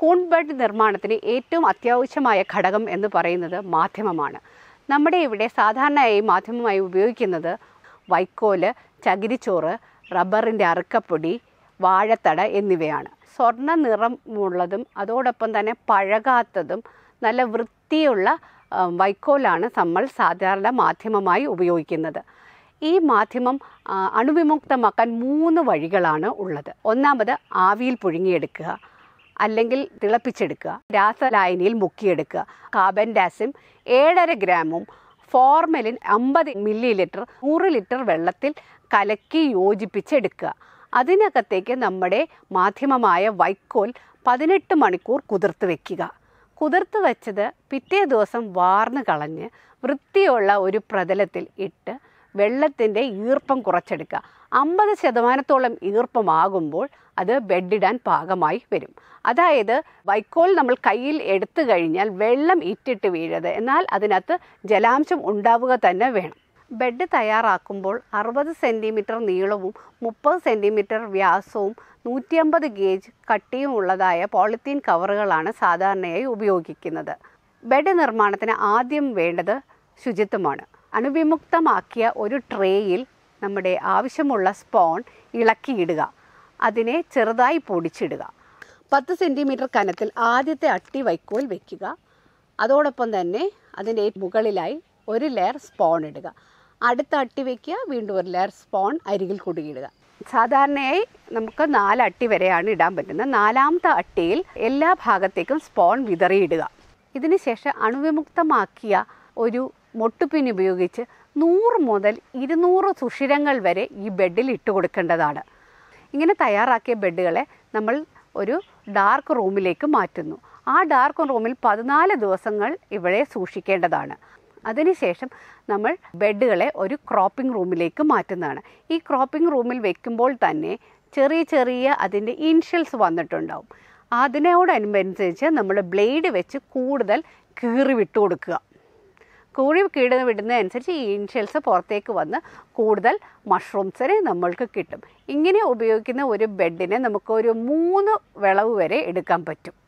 കൂൺ നിർമ്മാണത്തിന് ഏറ്റവും അത്യാവശ്യമായ ഘടകം എന്ന് പറയുന്നത് മാധ്യമമാണ് നമ്മുടെ ഇവിടെ സാധാരണയായി മാധ്യമമായി ഉപയോഗിക്കുന്നത് വൈക്കോല് ചകിരിച്ചോറ് റബ്ബറിൻ്റെ അറുക്കപ്പൊടി വാഴത്തട എന്നിവയാണ് സ്വർണ്ണ നിറമുള്ളതും അതോടൊപ്പം തന്നെ പഴകാത്തതും നല്ല വൃത്തിയുള്ള വൈക്കോലാണ് നമ്മൾ സാധാരണ മാധ്യമമായി ഉപയോഗിക്കുന്നത് ഈ മാധ്യമം അണുവിമുക്തമാക്കാൻ മൂന്ന് വഴികളാണ് ഉള്ളത് ഒന്നാമത് ആവിയിൽ പുഴുങ്ങിയെടുക്കുക അല്ലെങ്കിൽ തിളപ്പിച്ചെടുക്കുക രാസ ലായനിയിൽ മുക്കിയെടുക്കുക കാർബൻ ഡാസിം ഏഴര ഗ്രാമും ഫോർമലിൻ അമ്പത് മില്ലി ലിറ്റർ നൂറ് ലിറ്റർ വെള്ളത്തിൽ കലക്കി യോജിപ്പിച്ചെടുക്കുക അതിനകത്തേക്ക് നമ്മുടെ മാധ്യമമായ വൈക്കോൽ പതിനെട്ട് മണിക്കൂർ കുതിർത്ത് വെക്കുക കുതിർത്ത് വെച്ചത് പിറ്റേ ദിവസം വാർന്നു കളഞ്ഞ് വൃത്തിയുള്ള ഒരു പ്രതലത്തിൽ ഇട്ട് വെള്ളത്തിൻ്റെ ഈർപ്പം കുറച്ചെടുക്കുക അമ്പത് ശതമാനത്തോളം ഈർപ്പമാകുമ്പോൾ അത് ബെഡിടാൻ പാകമായി വരും അതായത് വൈക്കോൽ നമ്മൾ കയ്യിൽ എടുത്തു കഴിഞ്ഞാൽ വെള്ളം ഇറ്റിട്ട് വീഴത് എന്നാൽ അതിനകത്ത് ജലാംശം ഉണ്ടാവുക തന്നെ വേണം ബെഡ് തയ്യാറാക്കുമ്പോൾ അറുപത് സെൻറ്റിമീറ്റർ നീളവും മുപ്പത് സെൻറ്റിമീറ്റർ വ്യാസവും നൂറ്റിയമ്പത് ഗേജ് കട്ടിയും ഉള്ളതായ പോളിത്തീൻ കവറുകളാണ് സാധാരണയായി ഉപയോഗിക്കുന്നത് ബെഡ് നിർമ്മാണത്തിന് ആദ്യം വേണ്ടത് ശുചിത്വമാണ് അണുവിമുക്തമാക്കിയ ഒരു ട്രേയിൽ നമ്മുടെ ആവശ്യമുള്ള സ്പോൺ ഇളക്കിയിടുക അതിനെ ചെറുതായി പൊടിച്ചിടുക പത്ത് സെൻറ്റിമീറ്റർ കനത്തിൽ ആദ്യത്തെ അട്ടി വൈക്കോൽ വയ്ക്കുക അതോടൊപ്പം തന്നെ അതിൻ്റെ മുകളിലായി ഒരു ലെയർ സ്പോൺ ഇടുക അടുത്ത അട്ടി വയ്ക്കുക വീണ്ടും ഒരു ലെയർ സ്പോൺ അരികിൽ കുടുകിയിടുക സാധാരണയായി നമുക്ക് നാല് അട്ടി വരെയാണ് ഇടാൻ പറ്റുന്നത് നാലാമത്തെ അട്ടിയിൽ എല്ലാ ഭാഗത്തേക്കും സ്പോൺ വിതറിയിടുക ഇതിനുശേഷം അണുവിമുക്തമാക്കിയ ഒരു മൊട്ടുപ്പിന് ഉപയോഗിച്ച് നൂറ് മുതൽ ഇരുന്നൂറ് സുഷിരങ്ങൾ വരെ ഈ ബെഡിൽ ഇട്ട് കൊടുക്കേണ്ടതാണ് ഇങ്ങനെ തയ്യാറാക്കിയ ബെഡുകളെ നമ്മൾ ഒരു ഡാർക്ക് റൂമിലേക്ക് മാറ്റുന്നു ആ ഡാർക്ക് റൂമിൽ പതിനാല് ദിവസങ്ങൾ ഇവിടെ സൂക്ഷിക്കേണ്ടതാണ് അതിനുശേഷം നമ്മൾ ബെഡുകളെ ഒരു ക്രോപ്പിംഗ് റൂമിലേക്ക് മാറ്റുന്നതാണ് ഈ ക്രോപ്പിംഗ് റൂമിൽ വെക്കുമ്പോൾ തന്നെ ചെറിയ ചെറിയ അതിൻ്റെ ഇൻഷ്യൽസ് വന്നിട്ടുണ്ടാവും അതിനോടനുബന്ധിച്ച് നമ്മൾ ബ്ലേഡ് വെച്ച് കൂടുതൽ കീറി വിട്ടു കൊടുക്കുക കൂടി കീടം വിടുന്നതനുസരിച്ച് ഈ ഇൻഷെൽസ് പുറത്തേക്ക് വന്ന് കൂടുതൽ മഷ്റൂംസിനെ നമ്മൾക്ക് കിട്ടും ഇങ്ങനെ ഉപയോഗിക്കുന്ന ഒരു ബെഡിനെ നമുക്കൊരു മൂന്ന് വിളവ് വരെ എടുക്കാൻ പറ്റും